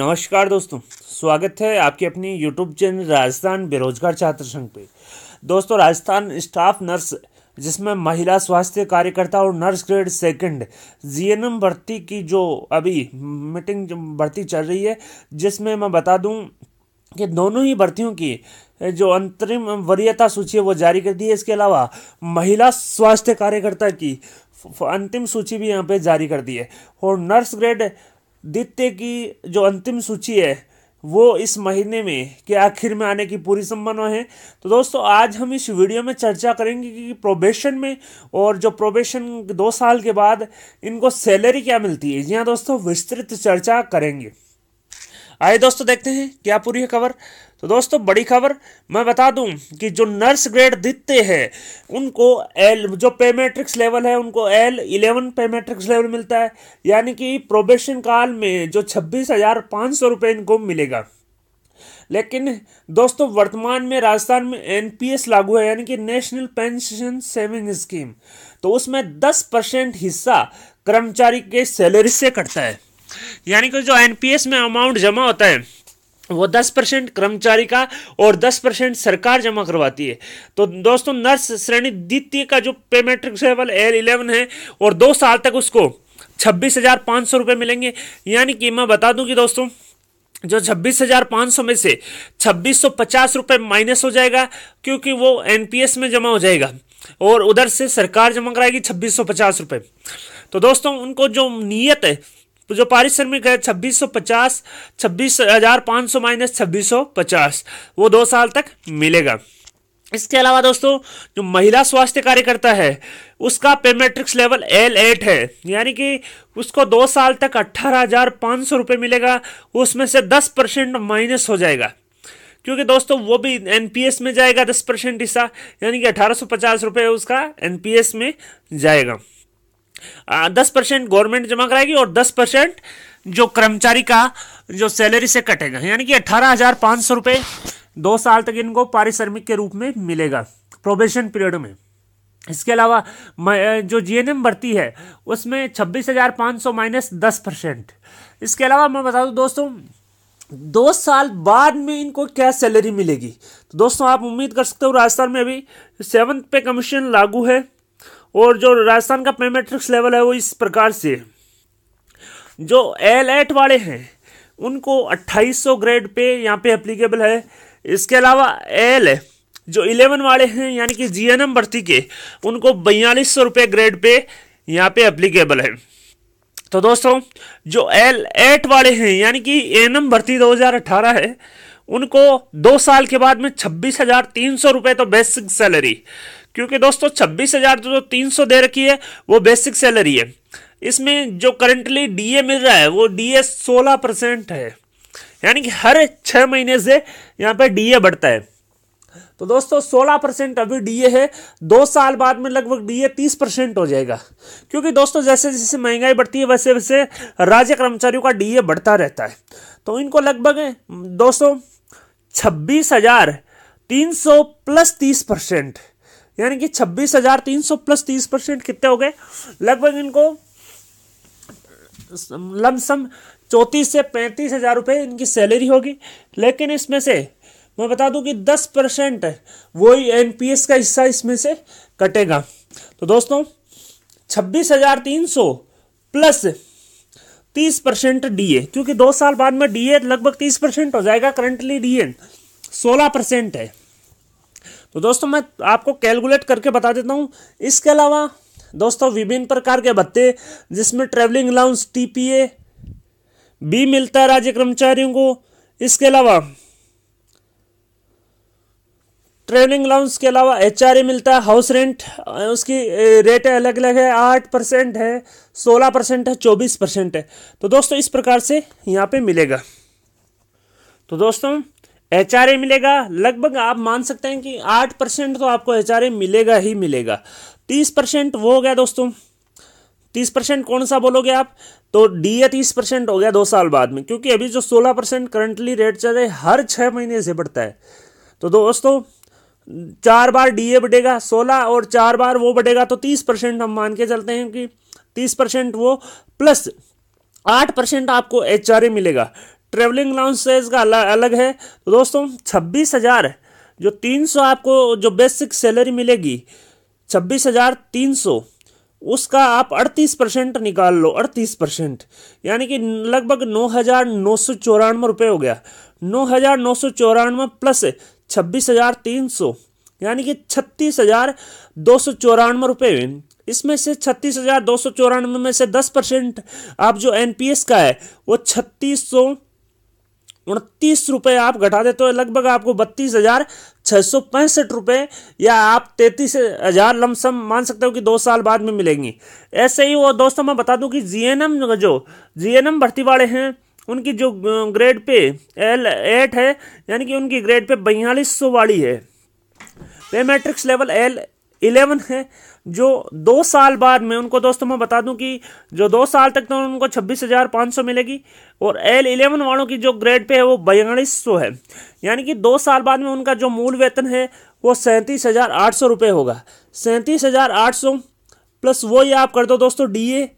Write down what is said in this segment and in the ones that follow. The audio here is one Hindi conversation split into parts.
नमस्कार दोस्तों स्वागत है आपके अपनी यूट्यूब चैनल राजस्थान बेरोजगार छात्र संघ पे दोस्तों राजस्थान स्टाफ नर्स जिसमें महिला स्वास्थ्य कार्यकर्ता और नर्स ग्रेड सेकंड जीएनएम भर्ती की जो अभी मीटिंग भर्ती चल रही है जिसमें मैं बता दूं कि दोनों ही भर्तियों की जो अंतरिम वरीयता सूची है वो जारी कर दी है इसके अलावा महिला स्वास्थ्य कार्यकर्ता की अंतिम सूची भी यहाँ पे जारी कर दी है और नर्स ग्रेड दित्य की जो अंतिम सूची है वो इस महीने में के आखिर में आने की पूरी संभावना है तो दोस्तों आज हम इस वीडियो में चर्चा करेंगे कि प्रोबेशन में और जो प्रोबेशन दो साल के बाद इनको सैलरी क्या मिलती है जी हाँ दोस्तों विस्तृत चर्चा करेंगे आइए दोस्तों देखते हैं क्या पूरी है खबर तो दोस्तों बड़ी खबर मैं बता दूं कि जो नर्स ग्रेड दिखते हैं उनको एल जो पेमेट्रिक्स लेवल है उनको एल इलेवन पेमेट्रिक्स लेवल मिलता है यानी कि प्रोबेशन काल में जो छब्बीस हजार पाँच सौ रुपये इनको मिलेगा लेकिन दोस्तों वर्तमान में राजस्थान में एनपीएस लागू है यानी कि नेशनल पेंशन सेविंग स्कीम तो उसमें दस परसेंट हिस्सा कर्मचारी के सैलरी से कटता है यानी कि जो एनपीएस में अमाउंट जमा होता है वो दस परसेंट कर्मचारी का और दस परसेंट सरकार जमा करवाती है तो दोस्तों नर्स श्रेणी द्वितीय का जो पेमेट्रिक लेवल एल इलेवन है और दो साल तक उसको छब्बीस हज़ार पाँच सौ रुपये मिलेंगे यानी कि मैं बता दूं कि दोस्तों जो छब्बीस हज़ार पाँच सौ में से छब्बीस सौ पचास रुपये माइनस हो जाएगा क्योंकि वो एन में जमा हो जाएगा और उधर से सरकार जमा कराएगी छब्बीस सौ पचास रुपये तो दोस्तों उनको जो नियत है तो जो पारिश्रमिक है छब्बीस सौ पचास छब्बीस हजार पाँच सौ माइनस छब्बीस सौ पचास वो दो साल तक मिलेगा इसके अलावा दोस्तों जो महिला स्वास्थ्य कार्यकर्ता है उसका पेमेट्रिक्स लेवल एल एट है यानी कि उसको दो साल तक अट्ठारह हज़ार पाँच सौ रुपये मिलेगा उसमें से दस परसेंट माइनस हो जाएगा क्योंकि दोस्तों वो भी एनपीएस में जाएगा दस परसेंट हिस्सा यानी कि अठारह सौ पचास रुपये उसका एनपीएस में जाएगा दस परसेंट गवर्नमेंट जमा कराएगी और दस परसेंट जो कर्मचारी का जो सैलरी से कटेगा यानी कि अट्ठारह हजार पाँच सौ रुपये दो साल तक इनको पारिश्रमिक के रूप में मिलेगा प्रोबेशन पीरियड में इसके अलावा जो जीएनएम भर्ती है उसमें छब्बीस हजार पाँच सौ माइनस दस परसेंट इसके अलावा मैं बता दूं दोस्तों दो साल बाद में इनको क्या सैलरी मिलेगी तो दोस्तों आप उम्मीद कर सकते हो राजस्थान में अभी सेवन पे कमीशन लागू है और जो राजस्थान का पेमेट्रिक्स लेवल है वो इस प्रकार से जो एल एट वाले हैं उनको 2800 ग्रेड पे यहाँ पे अप्लीकेबल है इसके अलावा एल जो 11 वाले हैं यानी कि जी एन एम भर्ती के उनको बयालीस सौ रुपये ग्रेड पे यहाँ पे एप्लीकेबल है तो दोस्तों जो एल एट वाले हैं यानी कि एन एम भर्ती 2018 है उनको दो साल के बाद में छब्बीस हज़ार तीन सौ रुपये तो बेसिक सैलरी क्योंकि दोस्तों छब्बीस हज़ार जो तीन सौ दे रखी है वो बेसिक सैलरी है इसमें जो करंटली डीए मिल रहा है वो डीए सोलह परसेंट है यानी कि हर छह महीने से यहाँ पर डीए बढ़ता है तो दोस्तों 16 परसेंट अभी डीए है दो साल बाद में लगभग डीए 30 परसेंट हो जाएगा क्योंकि दोस्तों जैसे जैसे महंगाई बढ़ती है वैसे वैसे राज्य कर्मचारियों का डीए बढ़ता रहता है तो इनको लगभग दोस्तों छब्बीस हजार तीन सौ प्लस तीस परसेंट यानी कि छब्बीस हजार तीन सौ प्लस तीस परसेंट कितने हो गए लगभग इनको लमसम चौंतीस से पैंतीस हजार रुपये इनकी सैलरी होगी लेकिन इसमें से मैं बता दूं कि दस परसेंट वही एस का हिस्सा इसमें से कटेगा तो दोस्तों छब्बीस हजार तीन सौ प्लस तीस परसेंट ए क्योंकि दो साल बाद में ए लगभग तीस परसेंट हो जाएगा करंटली डीए सोलह परसेंट है तो दोस्तों मैं आपको कैलकुलेट करके बता देता हूँ इसके अलावा दोस्तों विभिन्न प्रकार के भत्ते जिसमें ट्रेवलिंग अलाउंस टीपीए भी मिलता है राज्य कर्मचारियों को इसके अलावा ट्रेवलिंग अलाउंस के अलावा एच मिलता है हाउस रेंट उसकी रेट अलग अलग है आठ परसेंट है सोलह परसेंट है चौबीस परसेंट है तो दोस्तों इस प्रकार से यहाँ पे मिलेगा तो दोस्तों एच मिलेगा लगभग आप मान सकते हैं कि आठ परसेंट तो आपको एच मिलेगा ही मिलेगा तीस परसेंट वो हो गया दोस्तों तीस परसेंट कौन सा बोलोगे आप तो डी ए तीस परसेंट हो गया दो साल बाद में क्योंकि अभी जो सोलह परसेंट करंटली रेट चल रहे हर छः महीने से बढ़ता है तो दोस्तों चार बार डीए बढ़ेगा सोलह और चार बार वो बढ़ेगा तो तीस परसेंट हम मान के चलते हैं कि तीस परसेंट वो प्लस आठ परसेंट आपको एच मिलेगा ट्रेवलिंग अलाउंस है इसका अलग अलग है तो दोस्तों छब्बीस हज़ार जो तीन सौ आपको जो बेसिक सैलरी मिलेगी छब्बीस हज़ार तीन सौ उसका आप अड़तीस परसेंट निकाल लो अड़तीस परसेंट यानी कि लगभग नौ हज़ार नौ सौ चौरानवे रुपये हो गया नौ हज़ार नौ सौ चौरानवे प्लस छब्बीस हज़ार तीन सौ यानी कि छत्तीस हज़ार दो सौ चौरानवे रुपये इसमें से छत्तीस हज़ार दो सौ चौरानवे में से दस परसेंट आप जो एन का है वो छत्तीस सौ उनतीस रुपये आप घटा देते तो लगभग आपको बत्तीस हज़ार छः सौ पैंसठ रुपये या आप तैंतीस हज़ार लमसम मान सकते हो कि दो साल बाद में मिलेंगी ऐसे ही वो दोस्तों मैं बता दूं कि जीएनएम जो जीएनएम भर्ती वाले हैं उनकी जो ग्रेड पे एल एट है यानी कि उनकी ग्रेड पे बयालीस सौ वाली है पे मैट्रिक्स लेवल एल इलेवन है जो दो साल बाद में उनको दोस्तों मैं बता दूं कि जो दो साल तक तो उनको छब्बीस हज़ार पाँच सौ मिलेगी और एल इलेवन वालों की जो ग्रेड पे है वो बयालीस सौ है यानी कि दो साल बाद में उनका जो मूल वेतन है वो सैंतीस हज़ार आठ सौ रुपये होगा सैंतीस हज़ार आठ सौ प्लस वो ये आप कर दो दोस्तों डी ए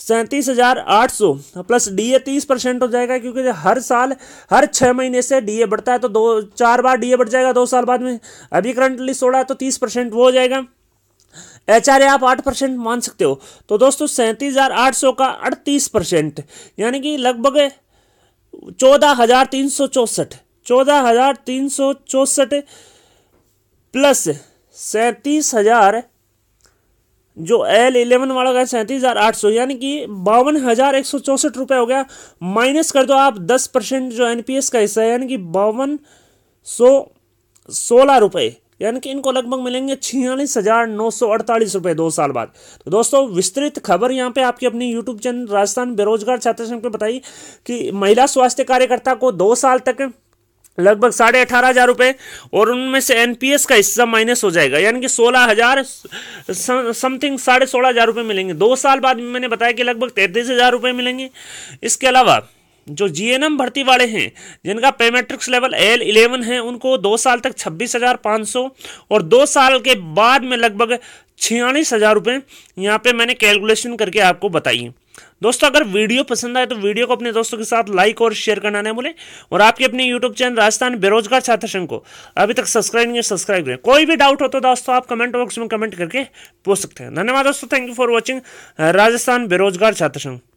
सैंतीस हजार आठ सौ प्लस डीए तीस परसेंट हो जाएगा क्योंकि हर साल हर छः महीने से डीए बढ़ता है तो दो चार बार डीए बढ़ जाएगा दो साल बाद में अभी करंटली सोड़ा है तो तीस परसेंट वो हो जाएगा एच आर आप आठ परसेंट मान सकते हो तो दोस्तों सैंतीस हजार आठ सौ का अड़तीस परसेंट यानी कि लगभग चौदह हजार तीन सौ चौंसठ चौदह हजार तीन सौ चौंसठ प्लस सैंतीस हजार जो एल इलेवन वाला का सैंतीस हज़ार आठ सौ यानी कि बावन हज़ार एक सौ चौंसठ रुपये हो गया माइनस कर दो आप दस परसेंट जो एन पी एस का हिस्सा है यानी कि बावन सौ सोलह रुपये यानी कि इनको लगभग मिलेंगे छियालीस हज़ार नौ सौ अड़तालीस रुपये दो साल बाद तो दोस्तों विस्तृत खबर यहाँ पे आपकी अपनी यूट्यूब चैनल राजस्थान बेरोजगार छात्र संघ पे बताई कि महिला स्वास्थ्य कार्यकर्ता को दो साल तक लगभग साढ़े अठारह हज़ार रुपए और उनमें से एनपीएस का हिस्सा माइनस हो जाएगा यानी कि सोलह हज़ार समथिंग साढ़े सोलह हज़ार रुपए मिलेंगे दो साल बाद मैंने बताया कि लगभग तैंतीस हज़ार रुपए मिलेंगे इसके अलावा जो जीएनएम भर्ती वाले हैं जिनका पेमेट्रिक्स लेवल एल इलेवन है उनको दो साल तक छब्बीस हज़ार पाँच सौ और दो साल के बाद में लगभग छियालीस हज़ार रुपये यहाँ पर मैंने कैलकुलेशन करके आपको बताई है दोस्तों अगर वीडियो पसंद आए तो वीडियो को अपने दोस्तों के साथ लाइक और शेयर करना नहीं बोले और आपके अपने यूट्यूब चैनल राजस्थान बेरोजगार छात्र संघ को अभी तक सब्सक्राइब नहीं है सब्सक्राइब करें कोई भी डाउट हो तो दोस्तों आप कमेंट बॉक्स में कमेंट करके पूछ सकते हैं धन्यवाद दोस्तों thank you for watching Rajasthan बेरोजगार छात्र संघ